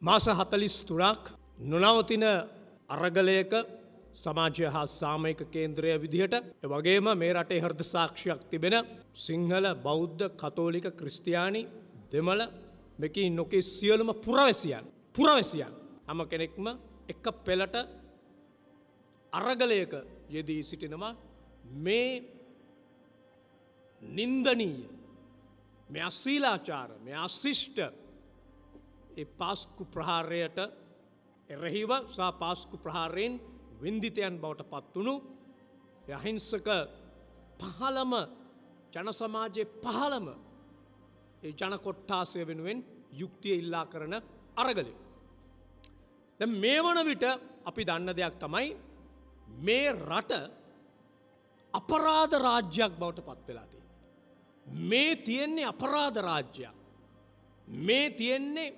මාස හතලිස් තුරක් නොනවතින අරගලයක සමාජය හා සාමයක කේන්ද්‍රය විදිහට වගේම මේ රටේ හර්ද සාක්ෂයක් තිබෙන සිංහල බෞද්ධ කතෝලික ක්‍රිස්තියානි දෙමළ මෙකින් නොකේ සියලුම පුරවැසියන් පුරවැසියන් හැම කෙනෙක්ම එක පෙළට අරගලයක යෙදී සිටිනවා මේ නින්දනීය මේ අස්සීලාචාර මේ අශිෂ්ට ඒ පාස්කු ප්‍රහාරයට එරහිව සා පාස්කු ප්‍රහාරයෙන් වින්දිතයන් බවට පත්වුණු යහිංසක පහළම ජනසමාජය පහළම ඒ ජනකොට්ටාසය වෙනුවෙන් යුක්තිය ඉල්ලා කරන අරගලය. ද මේ වන විට අපි දන්න දෙයක් තමයි මේ රට අපරාධ රාජ්‍යයක් බවට පත් වෙලාතිී. මේ තියෙන්නේ අපරාධ රාජ්‍යයක්. මේ තියෙන්නේ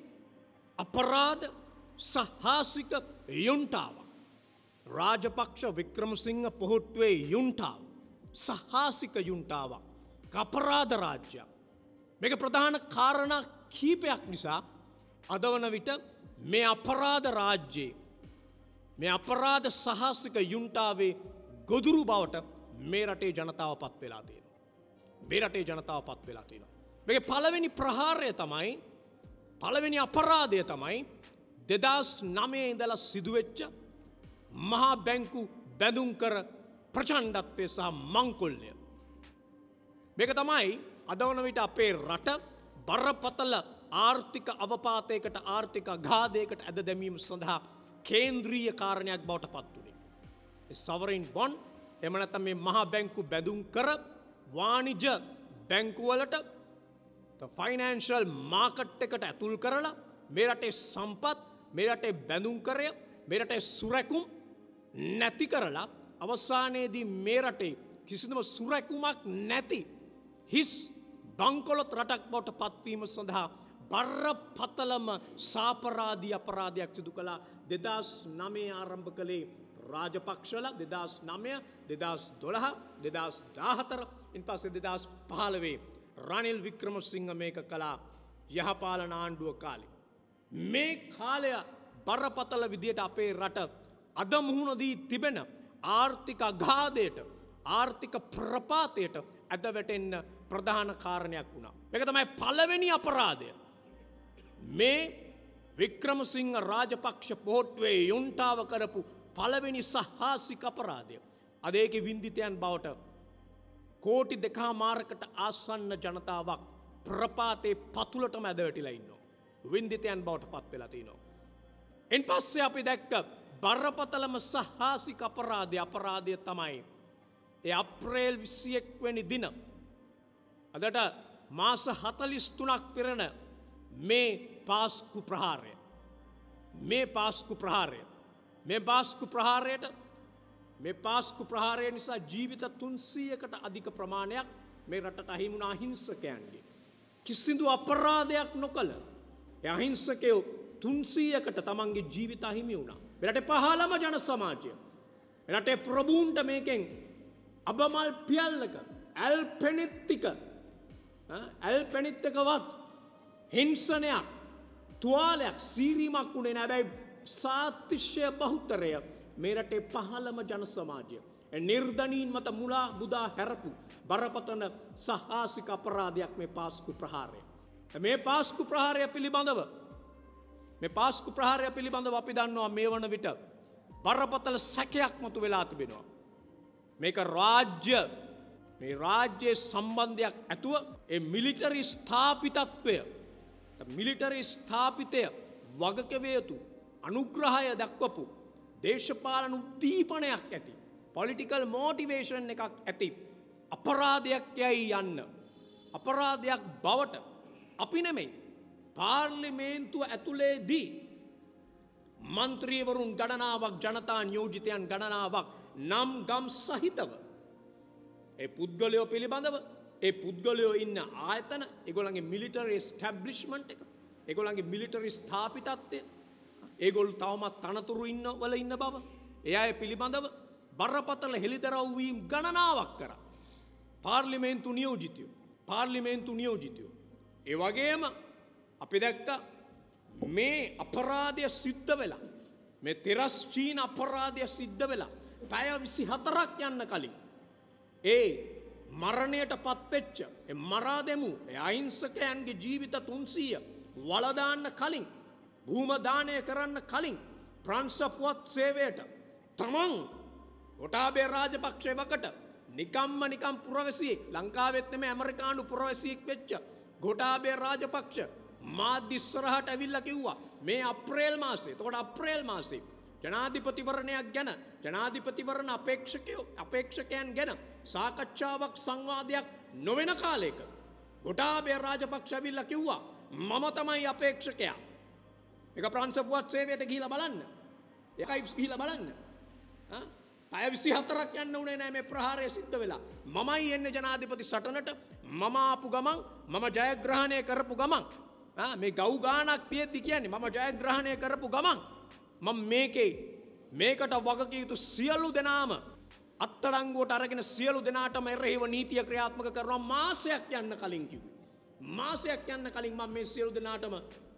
අපරාධ සහාසික යුන්ටාව. රාජපක්ෂ වික්‍රමසිංහ පොහොට්ටුවේ යුන්ටාව සහාසික යුන්ටාවක් කපරාධ රාජ්‍ය. මේක ප්‍රධාන කාරණ කීපයක් නිසා අද වන විට මේ අපරාධ රාජ්‍යයේ මේ අපරාධ සහාසික යුන්ටාවේ ගොදුරු බවට මේ රටේ ජනතාව පත් වෙලා තියෙනවා. මේ රටේ ජනතාව පත් වෙලා තියෙනවා. මේ පළවෙනි ප්‍රහාරය තමයි පළවෙනි අපරාධය තමයි දෙදස් නමේ ඉඳල සිදුවෙච්ච මහා බැංකු බැඳුම් කර ප්‍රචණ්ඩත්වය සහ මංකොල්ලය. මේක තමයි අදවන විට අපේ රට බරපතල ආර්ථික අවපාතයකට ආර්ථික ගාදයකට ඇද දැමීම සඳහා කේන්ද්‍රීය කාරණයක් බවට පත් වුණේ. සවරයින් බොන් එමනැත මේ මහා බැංකු බැඳුම් කර වානිජ බැංකුවලට ෆයිනෑන්ශල් මාකට් එකට ඇතුල් කරලා මේරටේ සම්පත් මේරටේ බැඳුම්කරය මේරටේ සුරැකුම් නැති කරලා අවසානයේදී මේරටේ කිසිදම සුරැකුමක් නැති හිස් බංකොලොත් රටක් බොට පත්වීම සඳහා බර්ර පතලම සාපරාධී අපරාධයක් සිදු කළා දෙදස් නමේ ආරම්භ කළේ රාජපක්ෂල දෙදස් නමය දෙදස් දොළහ දෙදස් දාහතර ඉන් පස්සේ දෙදස් පහලවේ රනිල් වික්‍රමසිංහ මේක කලා යහපාල නාණ්ඩුව කාලෙ. මේ කාලය බරපතල විදියට අපේ රට අද මුහුණදී තිබෙන ආර්ථික අගාදයට ආර්ථික ප්‍රපාතයට ඇද වැටෙන්න ප්‍රධාන කාරණයක් වුණා. එක තමයි පලවෙනි අපරාධය. මේ වික්‍රමසිංහ රාජපක්ෂ පොහොට්වේ යුන්ටාව කරපු පලවෙනි සහාසික අපරාධය. අදේක විින්දිතයන් බවට කෝටි දෙකා මාරකට ආසන්න ජනතාවක් ප්‍රපාතේ පතුලට මැදවැටිලයින්න. වින්දිතයන් බවට පත් වෙලතිනෝ. එන් පස්සේ අපි දැක්ක බරපතලම සහාසි කපරාධය අපරාධය තමයි. ඒ අප්‍රේල් විසියෙක්වැනි දින. අදට මාස හතලිස්තුනක් පිරණ මේ පාස්කු ප්‍රහාරය. මේ පාස්කු ප්‍රහාරය. මේ පාස්කු ප්‍රහාරයට මේ පාස්කු ප්‍රහාරය නිසා ජීවිත තුන්සීයකට අධික ප්‍රමාණයක් මේ රටට අහිමුණ අහිංසකයන්ගේ. කිසිදු අපරාධයක් නොකළ අහිංසකයෝ තුන්සීයකට තමන්ගේ ජීවිත අහිමි වුණා. මෙරට පහළම ජන සමාජය. එරටේ ප්‍රභූන්ට මේකෙන් අබමල් පියල්ලක ඇල් පෙනෙත්තික ඇල් පැනිත්තකවත් හිංසනයක් තුවාලයක් සීරීමක් වුණේ නැබැයි සාතිශ්‍යය බහුතරය මේ රටේ පහළම ජන සමාජය. නිර්ධනීන් මත මුලා බුදා හැරපු බරපතන සහාසික අපරාධයක් මේ පාස්කු ප්‍රහාරය. මේ පාස්කු ප්‍රහාරය පිළිබඳව මේ පාස්කු ප්‍රහාරය පිළිබඳව අපි දන්නවා මේ වන විට බරපතල සැකයක් මතු වෙලා තිබෙනවා. මේක රාජ්‍ය මේ රාජ්‍යයේ සම්බන්ධයක් ඇතුව ඒ මිලිටරි ස්ථාපිතත්වය මිලිටරි ස්ථාපිතය වගකවයුතු අනුග්‍රහය දක්වපු දේශපාලන උද්දීපනයක් ඇති. පොලිටිකල් මෝටිවේෂන් එකක් ඇති. අපරාධයක් යැයි යන්න. අපරාධයක් බවට අපි නෙමෙයි. පාර්ලිමේන්තුව ඇතුළේදී මන්ත්‍රීවරුන් ගණනාවක් ජනතා නියෝජිතයන් ගණනාවක් නම් ගම් සහිතව. ඒ පුද්ගලයෝ පිළිබඳව ඒ පුද්ගලයෝ ඉන්න ආයතන එගොලගේ මිලිටරි ස්ටැබ්ලිශ්මන්ට් එක එකොළන්ගේ මිලිටරි ස්ථාපිතත්වය ඒගොල් තවමත් තනතුරු ඉන්න වල ඉන්න බව එය අය පිළිබඳව බරපතල හෙළිදරව් වීම් ගණනාවක් කර. පාර්ලිමේන්තු නියෝජිතයෝ පාර්ලිමේන්තු නියෝජිතයෝ. ඒවගේම අපි දැක්ක මේ අපරාධය සිද්ධ වෙලා මේ තෙරස්චීන අපරාධය සිද්ධ වෙලා පැය විසි හතරක් යන්න කලින්. ඒ මරණයට පත්වෙච්ච මරා දෙමු අයිංසකයන්ගේ ජීවිත තුන්සීය වලදාන්න කලින් භූමදානය කරන්න කලින් ප්‍රංශපුවත් සේවයට තමන් ගොටාබේ රාජපක්ෂයවකට නිකම්ම නිකම් පුරවැසියෙක් ලංකාවෙත්නෙම ඇමරිකානු පුරවැසියෙක් වෙච්ච ගොටාබේ රාජපක්ෂ මාධ්‍යස්සරහට ඇවිල්ල කිව්වා මේ අප්‍රේල් මාසේ තොට අප්‍රේල් මාසේ ජනාධිපතිවරණයක් ගැන ජනාධිපතිවරණ අපේක්ෂකයෝ අපේක්ෂකයන් ගැන සාකච්ඡාවක් සංවාදයක් නොවෙන කාලයක ගොටාබේ රාජපක්ෂවිල්ල කිව්වා මම තමයි අපේක්ෂකයා එක ප්‍රංශපුවත් සේවයට ගිහිල බලන්න එකයි ගිහිල බලන්න අය විසි හතරක් යන්න උනේ නෑ මේ ප්‍රහාරය සිද්ධ වෙලා මමයි එන්න ජනාධිපති සටනට මම ආපු ගමන් මම ජයග්‍රහණය කරපු ගමන් මේ ගෞ ගානක් තියෙද්දි කියන්නේ මම ජයග්‍රහණය කරපු ගමන් මම මේකේ මේකට වගකයුතු සියලු දෙනාම අත්තරංගුවට අරගෙන සියලු දෙනාටම එරෙහිව නීතිය ක්‍රියාත්මක කරනවා මාසයක් යන්න කලින් කිව්වේ. මාසයක් යන්න කලින් මම මේ සියලු දෙනාටම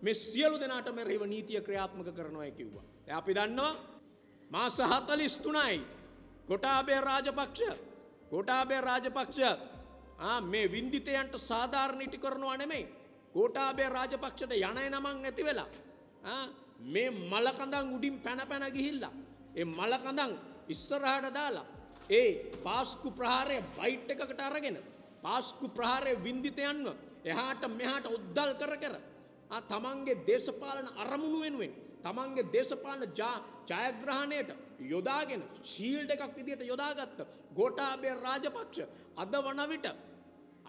මේ සියලු දෙනාට මෙරහිව නීතිය ක්‍රියාත්මක කරනවා කිව්වා. අපි දන්නවා මාස හතලිස් තුනයි ගොටාබේ රාජපක්ෂ ගොටාබේ රාජපක්ෂ මේ වින්දිතයන්ට සාධාරණීටි කරනවා නෙමෙයි ගෝටාබේ රාජපක්ෂට යනය නමං ඇති වෙලා මේ මලකඳන් උඩින් පැන පැන ගිහිල්ලා ඒ මලකඳන් ඉස්සරහට දාලා ඒ පාස්කු ප්‍රහාරය බයිට් එකකට අරගෙන පාස්කු ප්‍රහාරය වින්දිතයන්ව එහාට මෙහාට උද්දල් කර කර තමන්ගේ දේශපාලන අරමුණු වෙනුවෙන් තමන්ගේ දේශපාලන ජයග්‍රහණයට යොදාගෙන ශීල්ඩ එකක් විදිහට යොදාගත්ත ගෝටාබේ රාජපක්ෂ අද වන විට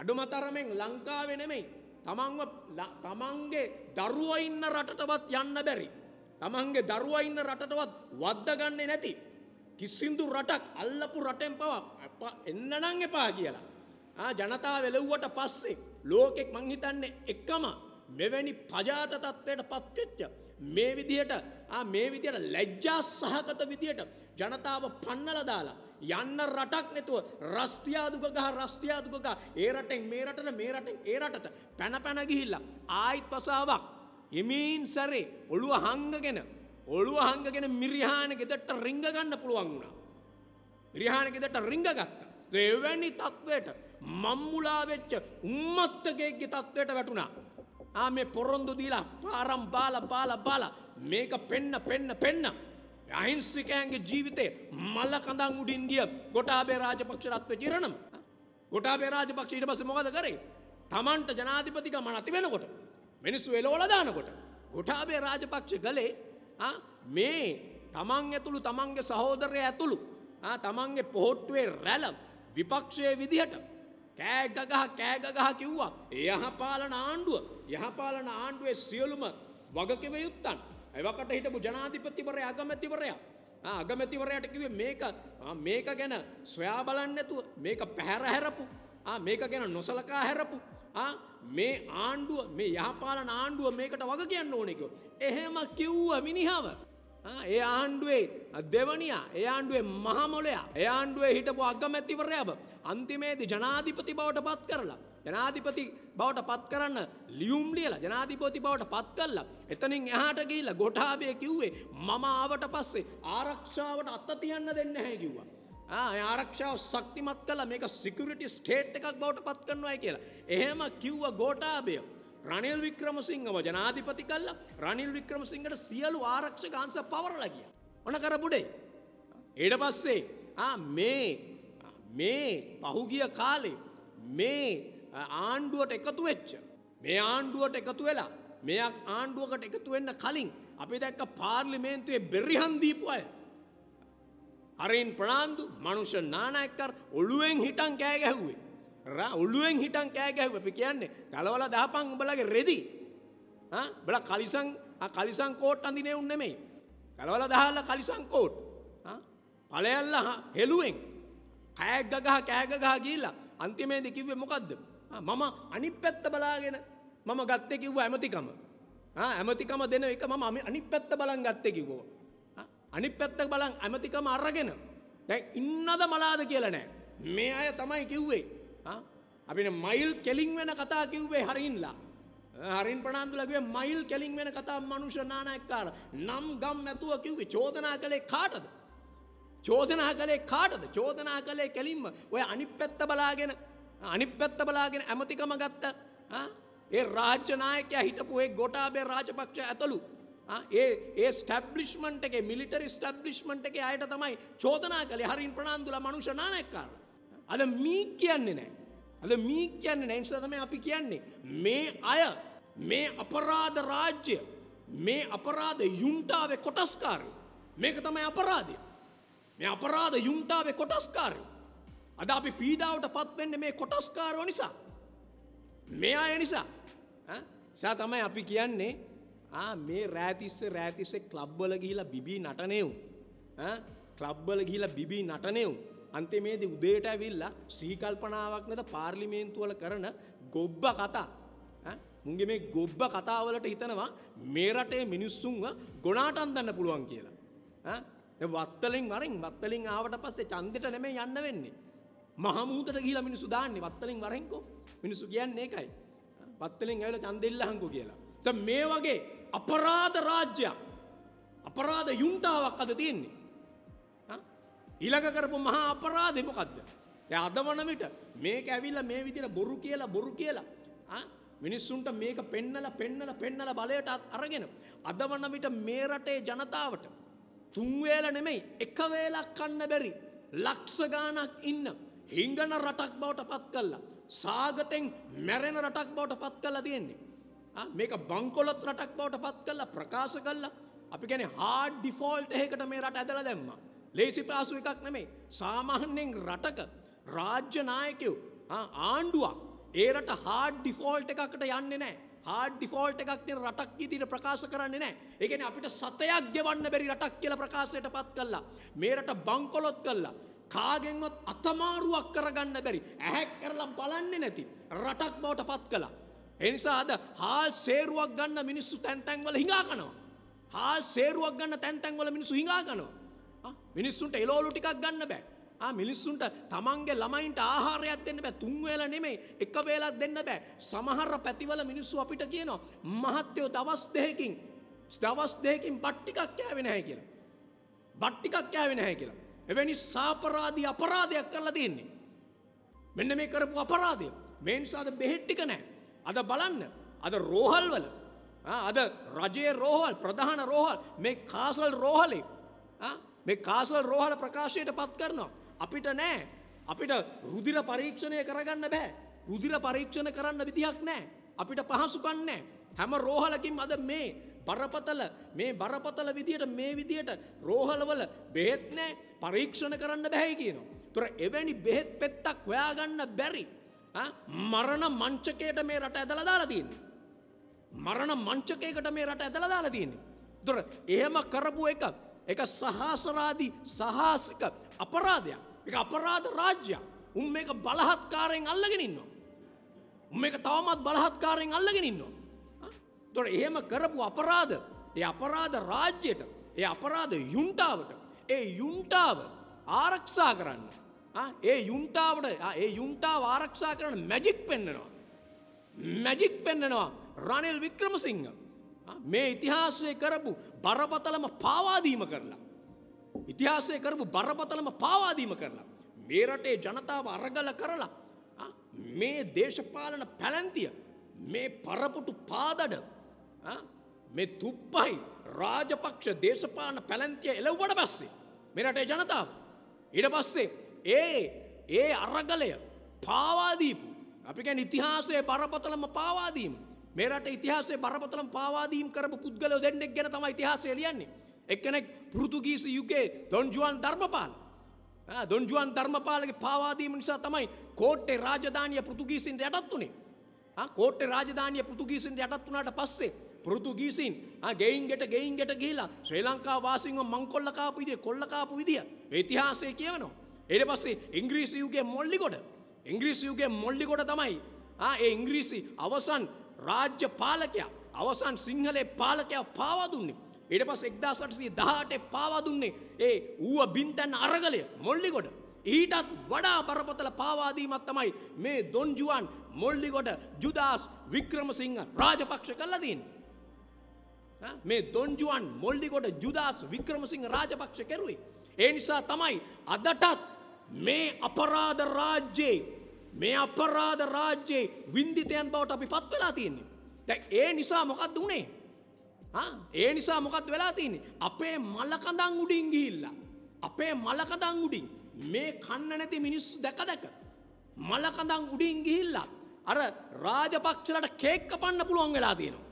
අඩුමතරමෙන් ලංකාවේ නෙමෙයි තමන්ව තමන්ගේ දරුවා ඉන්න රටටවත් යන්න බැරි තමන්ගේ දරුවා ඉන්න රටටවත් වද්දගන්නේ නැති කිසිදු රටක් අල්ලපු රටෙන් පවා එන්න නම් එපා කියලා ආ ජනතාව එළව්වට පස්සේ ලෝකෙක් මං හිතන්නේ එකම මෙවැනි පජාත තත්ත්වයට පත්වෙච්ච මේ විදියට මේ විදියට ලැජ්ජා සහගත විදියට ජනතාව පන්නල දාලා යන්න රටක් නැතුව රස්තියාදුක ගහ රස්තියාදුක ගහ ඒ රටෙන් මේ රටට මේ රටෙන් ඒ රටට පැන පැන ගිහිල්ලා ආයිත් පසාවක් එමීන් සැරේ ඔළුව හංගගෙන ඔළුව හංගගෙන මිරිහාන ගෙදට රිංග ගන්න පුළුවන් වුණා මිරිහාන ගෙදට රිංග ගත්තා එවැනි තත්ත්වයට මම්මුලා වෙච්ච උම්මත්තකෙක්ගේ තත්ත්වයට වැටුණා ආ මේ පොරොන්දු දීලා පාරම් බාල බාල බාල මේක පෙන්න පෙන්න පෙන්න අහිංස්්‍රිකෑන්ගේ ජීවිතේ මල්ල කඳන් උඩින් ගිය ගොටාබේ රාජපක්ෂරත්ව චිරණම. ගොටාබේ රාජපක්ෂ ඊට පස්සේ මොකද කරේ? Tamanට ජනාධිපතිකම නැති වෙනකොට මිනිස්සු එලවලා දානකොට ගොටාබේ රාජපක්ෂ ගලේ මේ Taman ඇතුළු Tamanගේ සහෝදරය ඇතුළු Tamanගේ පොහොට්ටුවේ රැළ විපක්ෂයේ විදිහට කෑග ගහ කෑග ගහ කිව්වා යහපාලන ආණ්ඩුව යහපාලන ආණ්ඩුවේ සියලුම වගකිව යුත්තන් එවකට හිටපු ජනාධිපතිවරය අගමැතිවරයා අගමැතිවරයට කිවේ මේක මේක ගැන ස්වයා බලන්නතුව මේක පැහැර හැරපු මේක ගැන නොසලකා හැරපු මේ ආණ්ඩුව මේ යහපාලන ආණ්ඩුව මේකට වග කියන්න ඕනෙකෝ එහෙම කිව්ව මිනිහාව ඒ ආණ්ඩුවේ දෙවනියා ඒ ආණ්ඩුවේ මහමොලයා ඒ ආණ්ඩුවේ හිටපු අගමැතිවරයාම අන්තිමේදී ජනාධිපති බවට පත් කරලා ජනාධිපති බවට පත් කරන්න ලියුම් ලියලා ජනාධිපති බවට පත් කළා. එතනින් එහාට ගිහිල්ලා ගොඨාභය කිව්වේ මම ආවට පස්සේ ආරක්ෂාවට අත තියන්න දෙන්නේ නැහැ කිව්වා. ආරක්ෂාව ශක්තිමත් කළා මේක සිකියුරිටි ස්ටේට් එකක් බවට පත් කරනවායි කියලා. එහෙම කිව්වා ගෝඨාභය. රනිල් වික්‍රමසිංහව ජනාධිපති කල්ලා රනිල් වික්‍රමසිංහට සියලු ආරක්ෂක අංශ පවරලා ගියා. ඔන කරපුඩේ. ඊට පස්සේ ආ මේ මේ පහුගිය කාලේ මේ ආණ්ඩුවට එකතු වෙච්ච මේ ආණ්ඩුවට එකතු වෙලා මේ ආණ්ඩුවකට එකතු වෙන්න කලින් අපි දැක්ක පාර්ලිමේන්තුවේ බෙරිහන් දීපු අය. අරින් ප්‍රනාන්දු මනුෂ්‍ය නානායක්කර් ඔළුවෙන් හිටන් කෑ ගැහුවේ. රා ඔළුවෙන් හිටන් කෑ ගැහුව අපි කියන්නේ ගලවලා දාපන් උඹලගේ රෙදි ආ උඹලා කලිසම් කලිසම් කෝට් අඳිනේ උන් නෙමෙයි ගලවලා දාලා කලිසම් කෝට් ආ ඵලයල්ල හෙළුවෙන් කෑග ගහ කෑග ගහ ගිහිල්ලා අන්තිමේදී කිව්වේ මොකද්ද මම අනිත් පැත්ත බලාගෙන මම ගත්තේ කිව්වා ඇමතිකම ආ ඇමතිකම දෙන එක මම අනිත් පැත්ත බලන් ගත්තේ කිව්වා අනිත් පැත්ත බලන් ඇමතිකම අරගෙන දැන් ඉන්නද මලාද කියලා නෑ මේ අය තමයි කිව්වේ අපිට මයිල් කෙලින් වෙන කතා කිව්වේ හරින්ලා. හරින් ප්‍රනාාන්දුලගේ මයිල් කෙලින් වෙන කතා මනුෂ නානයක්කාර නම් ගම් නැතුව කිව්වේ චෝදනා කළේ කාටද. චෝදනා කළේ කාටද චෝදනා කළේ කෙලින්ම ඔය අනි පැත්ත බලාගෙන අනි පැත්ත බලාගෙන ඇමතිකම ගත්ත ඒ රාජ්‍යනායකය හිටපුේ ගොටාබේ රාජපක්ෂ ඇතළු. ඒ ඒ ස්ටබ්ලිෂ්මන්ට එක මිලිටරි ස්ටබ්ලිෂ්මන්ට එක අයට තමයි චෝදනා කළේ හරින් ප්‍රනාාන්දුල මනුෂ නානයක්කාර. අද මී කියන්නේ නෑ. අද මී කියන්නේ නෑ නිසා තමයි අපි කියන්නේ මේ අය මේ අපරාධ රාජ්‍ය මේ අපරාධ යුන්ටාවේ කොටස්කාරයෝ. මේක තමයි අපරාධය. මේ අපරාධ යුන්ටාවේ කොටස්කාරයෝ. අද අපි පීඩාවට පත්වෙන්න මේ කොටස්කාරෝ නිසා. මේ අය නිසා සා තමයි අපි කියන්නේ මේ රෑතිස්ස රෑතිස්සේ කලබ්බල ගිහිලා බිබී නටනෙව් කලබ්බල ගිහිලා බිබී නටනෙව් අන්තිමේදී උදේට ඇවිල්ලා සීකල්පනාවක් නැත පාර්ලිමේන්තුවල කරන ගොබ්බ කතා මුන්ගේ මේ ගොබ්බ කතාවලට හිතනවා මේ රටේ මිනිස්සුන්ව ගොනාටන් දන්න පුළුවන් කියලා. වත්තලින් වරින් වත්තලින් ආවට පස්සේ චන්දෙට නෙමෙයි යන්න වෙන්නේ. මහමූදට ගිහිලා මිනිස්සු දාන්නේ වත්තලින් වරෙන්කෝ. මිනිස්සු කියන්නේ ඒකයි. වත්තලින් ඇවිල්ලා චන්දෙල්ලහන්කෝ කියලා. දැන් මේ වගේ අපරාධ රාජ්‍යයක් අපරාධ යුන්ටාවක් අද තියෙන්නේ. ඊළඟ කරපු මහා අපරාධේ මොකද්ද? දැන් අද වන විට මේක ඇවිල්ලා මේ විදිහට බොරු කියලා බොරු කියලා ආ මිනිස්සුන්ට මේක පෙන්නලා පෙන්නලා පෙන්නලා බලයට අරගෙන අද වන විට මේ රටේ ජනතාවට තුන් වේල නෙමෙයි එක වේලක් කන්න බැරි ලක්ෂ ගාණක් ඉන්න හිඟන රටක් බවට පත් කළා. සාගතෙන් මැරෙන රටක් බවට පත් කළා තියෙන්නේ. ආ මේක බංකොලොත් රටක් බවට පත් කළා ප්‍රකාශ කළා. අපි කියන්නේ hard default එකකට මේ රට ඇදලා දැම්මා. ලේසි පාසු එකක් නෙමේ සාමාන්‍යයෙන් රටක රාජ්‍යනායකයෝ ආණ්ඩුවක් ඒරට හාඩ් ඩිෆෝල්ට් එකකට යන්න නෑ හාඩ් ඩිෆෝල්ට් එකක් තියෙන රටක් විදිහට ප්‍රකාශ කරන්නේ නැහැ. ඒ කියන්නේ අපිට සතයක් ගෙවන්න බැරි රටක් කියලා ප්‍රකාශයට පත් කළා. මේ රට බංකොලොත් කළා. කාගෙන්වත් අතමාරුවක් කරගන්න බැරි. ඇහැක් කරලා බලන්නේ නැති රටක් බවට පත් කළා. ඒ නිසා අද හාල් සේරුවක් ගන්න මිනිස්සු තැන් තැන් වල හිඟා කනවා. හාල් සේරුවක් ගන්න තැන් තැන් වල මිනිස්සු හිඟා කනවා. මිනිස්සුන්ට එලෝලු ටිකක් ගන්න බෑ. ආ මිනිස්සුන්ට තමන්ගේ ළමයින්ට ආහාරයක් දෙන්න බෑ. තුන් වේලා නෙමෙයි එක වේලක් දෙන්න බෑ. සමහර පැතිවල මිනිස්සු අපිට කියනවා මහත්යෝ දවස් දෙකකින් දවස් දෙකකින් බත් ටිකක් කෑවේ නැහැ කියලා. බත් ටිකක් කෑවේ නැහැ කියලා. එවැනි සාපරාධී අපරාධයක් කරලා තියෙන්නේ. මෙන්න මේ කරපු අපරාධය. මේ නිසාද බෙහෙත් ටික නැහැ. අද බලන්න අද රෝහල්වල අද රජයේ රෝහල් ප්‍රධාන රෝහල් මේ කාසල් රෝහලේ මේ කාසල් රෝහල ප්‍රකාශයට පත් කරනවා. අපිට නෑ අපිට රුදිර පරීක්ෂණය කරගන්න බෑ රුදිර පරීක්ෂණ කරන්න විදිහක් නෑ අපිට පහසුකන්නේ හැම රෝහලකින් අද මේ බරපතල මේ බරපතල විදියට මේ විදියට රෝහලවල බෙහෙත් නෑ පරීක්ෂණ කරන්න බැහැ කියනවා. තොර එවැනි බෙහෙත් පෙත්තක් හොයාගන්න බැරි මරණ මංචකයට මේ රට ඇදල දාලා තියන්නේ. මරණ මංචකයකට මේ රට ඇදල දාලා තියන්නේ. තොර එහෙම කරපු එකක් එක සහාසරාදී සහාසික අපරාධයක් එක අපරාධ රාජ්‍යයක් උන් මේක බලහත්කාරයෙන් අල්ලගෙන ඉන්නවා. උන් මේක තවමත් බලහත්කාරයෙන් අල්ලගෙන ඉන්නවා. තොට එහෙම කරපු අපරාධ ඒ අපරාධ රාජ්‍යයට ඒ අපරාධ යුන්ටාවට ඒ යුන්ටාව ආරක්ෂා කරන්න. ඒ යුන්ටාවට ඒ යුන්ටාව ආරක්ෂා කරන මැජික් පෙන්න්නනවා. මැජික් පෙන්න්නනවා රනිල් වික්‍රමසිංහ මේ ඉතිහාසය කරපු බරපතලම පාවාදීම කරලා. ඉතිහාසය කරපු බරපතලම පාවාදීම කරලා. මේ රටේ ජනතාව අරගල කරලා මේ දේශපාලන පැලැන්තිය මේ පරපුටු පාදඩ මේ තුප්පයි රාජපක්ෂ දේශපාන පැලැන්තිය එලව්වට පස්සේ මේ රටේ ජනතාව ඉඩ පස්සේ ඒ ඒ අරගලය පාවාදීපු අපිකැන් ඉතිහාසය බරපතලම පාවාදීම මේරට ඉතිහාසේ බරපතලම් පාවාදීම් කරපු පුද්ගලයෝ දෙන්නෙක් ගැන තමයි ඉතිහාසය ලියන්නේ. එක්කෙනෙක් පෘතුගීසි යුගයේ ඩොන් ජුවන් ධර්මපාල. ඩොන් ජුවන් ධර්මපාලගේ පාවාදීම නිසා තමයි කෝට්ටේ රාජධානිය පෘතුගීසින් යටත් උනේ. කෝට්ටේ රාජධානිය පෘතුගීසින් යටත් වුණාට පස්සේ පෘතුගීසින් ගෙයින් ගෙට ගෙයින් ගෙට ගිහිලා ශ්‍රී ලංකා වාසීන්ව මංකොල්ල කාපු විදිය කොල්ල කාපු විදිය ඉතිහාසය කියවනවා. ඊට පස්සේ ඉංග්‍රීසි යුගයේ මොල්ලිගොඩ ඉංග්‍රීසි යුගයේ මොල්ලිගොඩ තමයි ආ ඒ ඉංග්‍රීසි අවසන් රාජ්‍ය පාලකයා අවසන් සිංහලේ පාලකයා පාවාදුන්නේ. එට පස් එක්දාසටසේ දහටේ පාවාදුන්නේ ඒ ඌුව බින්තැන් අරගලය මොල්ලිගොඩ. ඊටත් වඩා බරපතල පාවාදීමත් තමයි මේ දොන්ජුවන් මොල්ලිගොඩ ජුදස් වික්‍රමසිංහ රාජපක්ෂ කල්ලදීන්. මේ දොන්ජුවන් මොල්ලිකොට ජුදස් වික්‍රමසිංහ රාජපක්ෂ කෙරුයි. ඒ නිසා තමයි අදටත් මේ අපරාධ රාජ්‍යයේ මේ අපරාධ රාජ්‍යයේ වින්දිතයන් බවට අපි පත් වෙලා තියන්නේ. දැ ඒ නිසා මොකක්ද වුණේ. ඒ නිසා මොකත් වෙලා තියන්නේ. අපේ මල්ලකඳං උඩින් ගිහිල්ලා. අපේ මලකදං උඩින් මේ කන්න නැති මිනිස්සු දැක දැක. මලකඳං උඩින් ගිහිල්ලා. අර රාජපක්ෂලට කේක්ක පන්න පුළුවන් වෙලා තියෙනවා.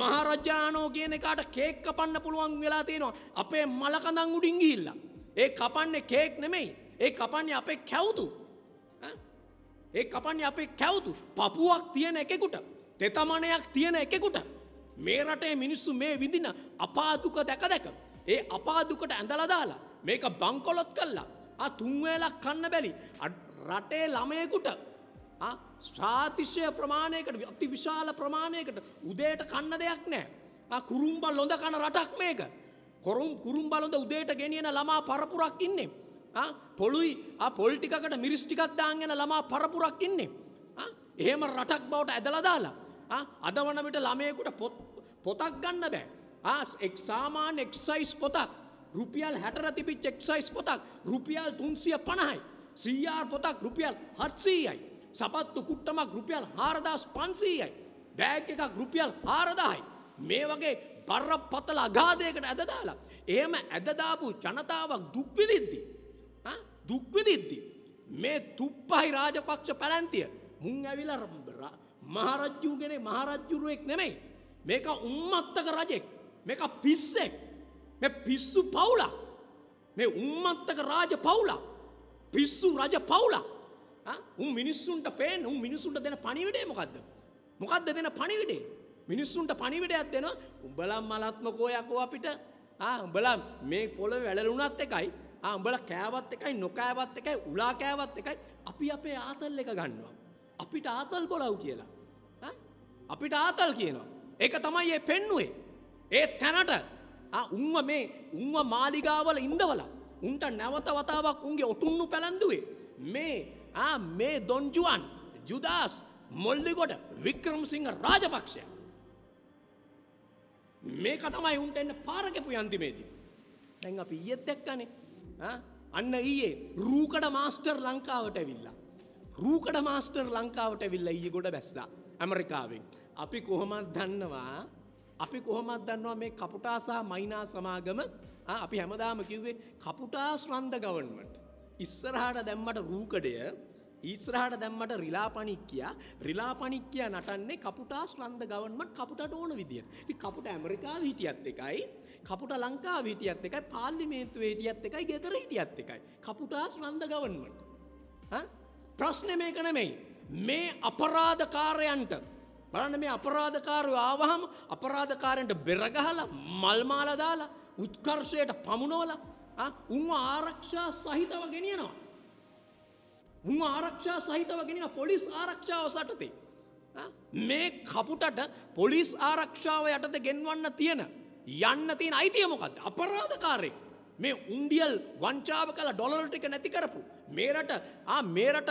මහරජානෝ කියන එකට කේක්ක පන්න පුළුවන් වෙලා තියෙනවා අපේ මලකඳං උඩින් ගිහිල්ලා. ඒ කපන්නේ කේක් නෙමෙයි ඒ කපන්නේ අපේ කැවුතු ඒ කපන්නේ අපේ කැවුතු පපුුවක් තියෙන එකෙකුට තෙතමනයක් තියෙන එකෙකුට මේ රටේ මිනිස්සු මේ විඳින අපාදුක දැක දැක ඒ අපාදුකට ඇඳලදාලා මේක බංකොලොත් කල්ලා තුන්වේලක් කන්න බැලි රටේ ළමයකුට ශාතිශය ප්‍රමාණයකට අති විශාල ප්‍රමාණයකට උදේට කන්න දෙයක් නෑ කුරුම්බල් ලොඳ කන රටක් මේක කොරුම් කුරුම් බලොඳ උදේට ගෙනියෙන ළමා පරපුරක් ඉන්නේ පොළුයි පොල්ටිකට මිරිස්ටිකත් දාංගෙන ළමා පරපුරක් ඉන්නේ. එහෙම රටක් බවට ඇදලදාලා. අද වනවිට ළමයකුට පොතක් ගන්න බෑ. ආස් එක්සාමාන් එක්සයිස් පොතක් රුපියල් හැටරතිපි චෙක්සයිස් පොතක් රුපියල් තුන්සිය පණහයි. සීආර් පොතක් රුපියල් හත්සීයයි. සපත්තු කුට්ටමක් රුපියල් හාරදස් පන්සීයයි. බෑග් එකක් රුපියල් හාරදායි. මේ වගේ බර්ර පතල අගාදයකට ඇදදාලා. එහෙම ඇදදාපු ජනතාවක් දුක්විදිද්දිී. දුක්විදිද්දි. මේ තුප්පහි රාජපක්ෂ පැලැන්තිය. මුං ඇවිල මහරජ්ජූගෙනේ මහරජ්ජුරුවෙක් නෙමෙයි. මේක උම්මත්තක රජෙක් මේක පිස්සෙක් මේ පිස්සු පවුලක් මේ උම්මත්තක රාජ පවුලක් පිස්සු රජ පවුලක් උන් මිනිස්සුන්ට පේන උන් මිනිසුන්ට දෙන පණිවිඩේ මොකක්ද මොකක්ද දෙන පණිවිඩේ මිනිස්සුන්ට පණිවිඩයක් දෙන උඹලම් මලත්මකෝයකෝ අපිට උඹලම් මේ පොළ වැලලුනත් එකයි ආඹල කෑවත් එකයි නොකෑවත් එකයි උලා කෑවත් එකයි අපි අපේ ආතල් එක ගන්නවා. අපිට ආතල් බොලව් කියලා. අපිට ආතල් කියනවා. ඒක තමයි ඒ පෙන්නුවේ. ඒ තැනට උන්ව මේ උන්ව මාලිගාවල ඉන්දවල උන්ට නැවත වතාවක් උන්ගේ ඔටුන්නු පැළඳුවේ. මේ මේ දොන්ජුවන් ජුදස් මොල්ලිගොඩ වික්‍රම්සිංහ රාජපක්ෂය. මේක තමයි උන්ට එන්න පාරකපු යන්තිමේදී. දැන් අපි ඊයත් දැක්කනේ අන්න ඊයේ රූකඩ මාස්ටර් ලංකාවට ඇවිල්ලා. රූකඩ මාස්ටර් ලංකාවට ඇවිල්ල ඊ ගොඩ බැස්සා ඇමරිකාවෙන්. අපි කොහොමත් දන්නවා අපි කොහොමත් දන්නවා මේ කපුටාසා මයිනා සමාගම අපි හැමදාම කිව්වේ කපුටා ශ්‍රන්ධ ගවන්වට. ඉස්සරහට දැම්මට රූකඩය ඊස්රහට දැම්මට රිලාපනික්කයා රිලාපනික්කයා නටන්නේ කපුටා ස්ලන්ද ගවන්මට කපුටට ඕන විදිිය ති කපුට ඇමරිකා හිටියත් එකයි කපුට ලංකා විටියත් එකයි පාල්ලිමේන්තු ේටියත් එකයි ගෙතර හිටියත් එකයි කපුටා ස්ලන්ද ගවන්මට ප්‍රශ්න මේක නෙමෙයි මේ අපරාධකාරයන්ට බලන්න මේ අපරාධකාරය ආවහම අපරාධකාරයන්ට බෙරගහලා මල්මාලදාලා උත්කර්ෂයට පමුණෝල උන්ව ආරක්ෂා සහිතව ගෙනියනවා උන් ආරක්ෂා සහිතව ගෙනන පොලිස් ආරක්ෂාව සටතේ. මේ කපුටට පොලිස් ආරක්ෂාව යටත ගෙන්වන්න තියෙන යන්න තියෙන අයිතියමොකද අපරාධකාරය. මේ උන්ඩියල් වංචාව කළ ඩොලට එක නැති කරපු. මේරට මේරට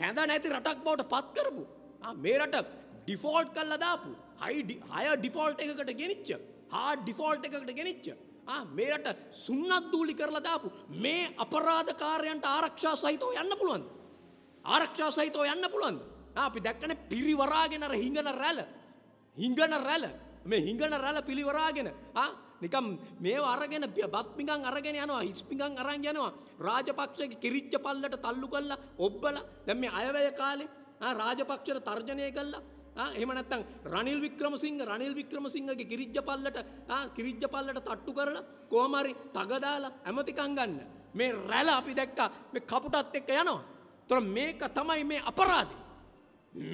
කැඳ නැති රටක් බවට පත් කරපු. මේරට ඩිෆෝල්ට් කල්ල දාපු හයි හය ඩිෆෝල්ට් එකකට ගෙනනිච්ච හා ඩිෆෝල්ට් එකකට ගෙනනිච්ච මේරට සුන්නත් දූලි කරලා දාපු මේ අපරාධකාරයන්ට ආරක්ෂා සහිතව යන්න පුළුවන්. ආරක්ෂා සහිතව යන්න පුළුවන්ද? අපි දැක්කනේ පිරිවරාගෙන අර හිඟන රැළ. හිඟන රැළ. මේ හිඟන රැළ පිරිවරාගෙන ආ නිකම් මේව අරගෙන බත් පිඟන් අරගෙන යනවා හිස් පිඟන් අරන් යනවා. රාජපක්ෂගේ කිරිච්ච පල්ලට තල්ලු කළා, ඔබ්බලා. දැන් මේ අයවැය කාලේ ආ රාජපක්ෂට තර්ජනය කළා. එහම නැත්තං රනිල් වික්‍රමසිංහ රනිල් වික්‍රමසිංහගේ කිරිජ්ජ පල්ලට කිරිජ්ජ පල්ලට තට්ටු කරලා කෝමරි තගදාලා ඇමතිකං ගන්න. මේ රැල අපි දැක්කා මේ කපුටත් එක්ක යනවා. තොර මේක තමයි මේ අපරාධය.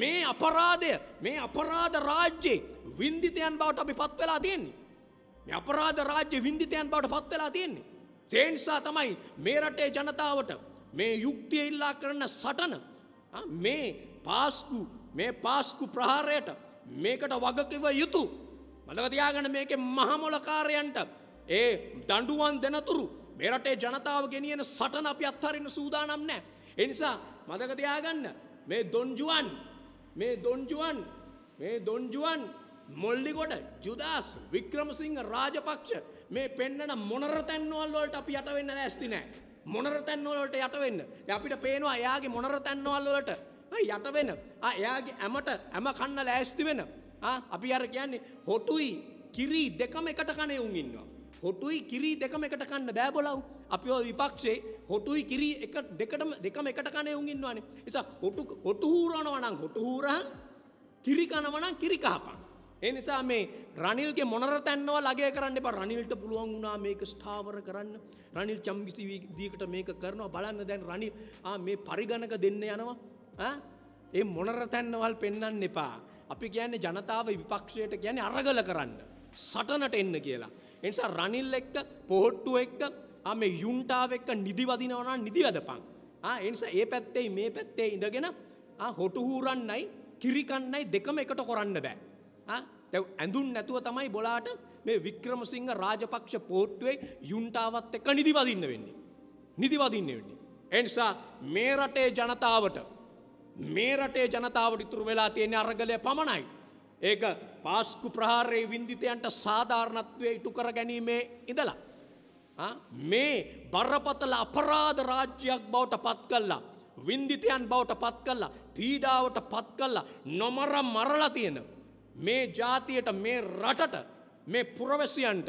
මේ අපරාධය මේ අපරාධ රාජ්‍යයේ වින්දිතයන් බවට අපි පත් වෙලා තියෙන්නේ. මේ අපරාධ රාජ්‍ය වින්දිතයන් බවට පත් වෙලා තියෙන්නේ. ඒ නිසා තමයි මේ රටේ ජනතාවට මේ යුක්තිය ඉල්ලා කරන සටන මේ පාස්කු මේ පාස්කු ප්‍රහාරයට මේකට වගකිව යුතු. මලවතියාගන මේක මහමොලකාරයන්ට ඒ දඩුවන් දෙනතුරු මේ රටේ ජනතාව ගෙනියන සටන අපි අත්හරින්න සූදානම් නෑ. එනිසා මතක තියාගන්න මේ දොන්ජුවන් මේ දොන්ජුවන් මේ දොන්ජුවන් මොල්ලිකොට ජුදස් වික්‍රමසිංහ රාජපක්ෂ මේ පෙන්න්නන මොනර තැන්වල්ලොට අපි යටවෙන්න ඇස්ති නෑ. මොනර තැන්වලට යටවෙන්න අපිට පේනවා එයාගේ මොනර තැන්වල්ලට යටවෙන එයාගේ ඇමට ඇම කන්න ලෑස්ති වෙන. අපි අර කියන්නේ හොටුයි කිරී දෙකම එකට කණයවුන් ඉන්නවා. හොටුයි කිරී දෙකම එකට කන්න බෑබොලව්. අපි විපක්ෂේ හොටුයි කිරි එක දෙකටම දෙකම එකට කනේ උන් ඉන්නවානේ. නිසා හොටු හොටු හූරනවා නම් හොටු හූරහන් කිරි කනවා නම් කිරි කහපන්. ඒ නිසා මේ රනිල්ගේ මොනර තැන්නවා ලගේ කරන්න එපා. රනිල්ට පුළුවන් වුණා මේක ස්ථාවර කරන්න. රනිල් චම්කිසි දීකට මේක කරනවා. බලන්න දැන් රනිල් ආ මේ පරිගණක දෙන්න යනවා. ඈ ඒ මොනර තැන්නවල් පෙන්වන්න එපා. අපි කියන්නේ ජනතාව විපක්ෂයට කියන්නේ අරගල කරන්න. සටනට එන්න කියලා. එනිසා රනිල් එක්ක පොහොට්ටුව එක්ක මේ යුන්ටාව එක්ක නිදි වදිනවනා නිදි වැදපං. එනිසා ඒ පැත්තෙයි මේ පැත්තේ ඉඳගෙන හොටුහූරන්නයි කිරිකන්නයි දෙකම එකට කොරන්න බෑ. ඇැව ඇඳුන් නැතුව තමයි බොලාට මේ වික්‍රමසිංහ රාජපක්ෂ පෝට්ටුවේ යුන්ටාවත් එක්ක නිදි වදින්න වෙන්නේ. නිදි වදින්න වෙන්නේ. එනිසා මේ රටේ ජනතාවට මේ රටේ ජනතාවට ඉතුරු වෙලා තියෙන අරගලය පමණයි. ඒක පාස්කු ප්‍රහාරයේ වින්දිතයන්ට සාධාරණත්වය ඉටු කර ගැනීමේ ඉඳලා. මේ බරපතල අපරාධ රාජ්‍යයක් බවට පත් කල්ලා. වින්දිතයන් බවට පත් කල්ලා පීඩාවට පත් කල්ලා නොමර මරලා තියෙන. මේ ජාතියට මේ රටට මේ පුරවැසියන්ට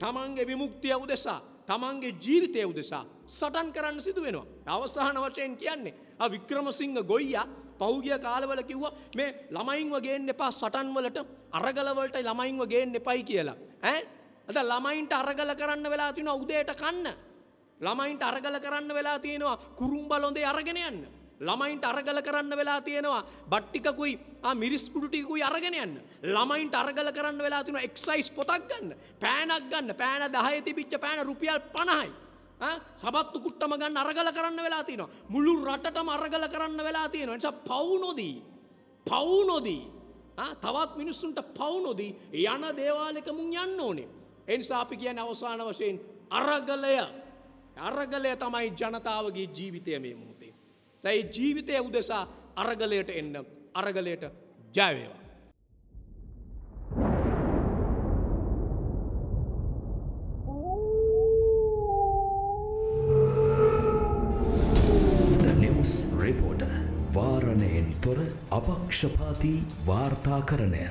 තමන්ගේ විමුක්තිය උදෙසා තමන්ගේ ජීවිතය උදෙසා සටන් කරන්න සිදු වෙනවා. අවසාහන වශයෙන් කියන්නේ. වික්‍රමසිංහ ගොයියා පෞගිය කාලවල කිව්වා මේ ළමයින්ව ගේන්න එපා සටන්වලට අරගලවලට ළමයින්ව ගේන්න එපයි කියලා. ඇ? අද ළමයින්ට අරගල කරන්න වෙලා තින උදේට කන්න. ළමයින්ට අරගල කරන්න වෙලා තියෙනවා කුරුම්බලොඳේ අරගෙන යන්න. ළමයින්ට අරගල කරන්න වෙලා තියෙනවා බට්ටිකුයි මිරිස්කුටිකුයි අරගෙන යන්න ළමයින්ට අරගල කරන්න වෙලා තින එක්සයිස් පොතක් ගන්න පෑනක් ගන්න පෑන දහයති පිච්ච පෑන රුපියල් පණහයි සබත්තු කුට්ටම ගන්න අරගල කරන්න වෙලා තින මුළු රටටම අරගල කරන්න වෙලා තියෙන නිසා පවුනොදී පවුනොදී තවත් මිනිස්සුන්ට පවුනොදී යන දේවාලෙක මුන් යන්න ඕනේ එනිසා අපි කියන අවසාන වශයෙන් අරගලය අරගලය තමයි ජනතාවගේ ජීවිතය මේ මුහතේ. තැයි ජීවිතය උදෙසා අරගලයට එන්න අරගලයට ජයවේවා. රිපෝට වාරණයෙන් තොර අපක්ෂපාති වාර්තා කරණය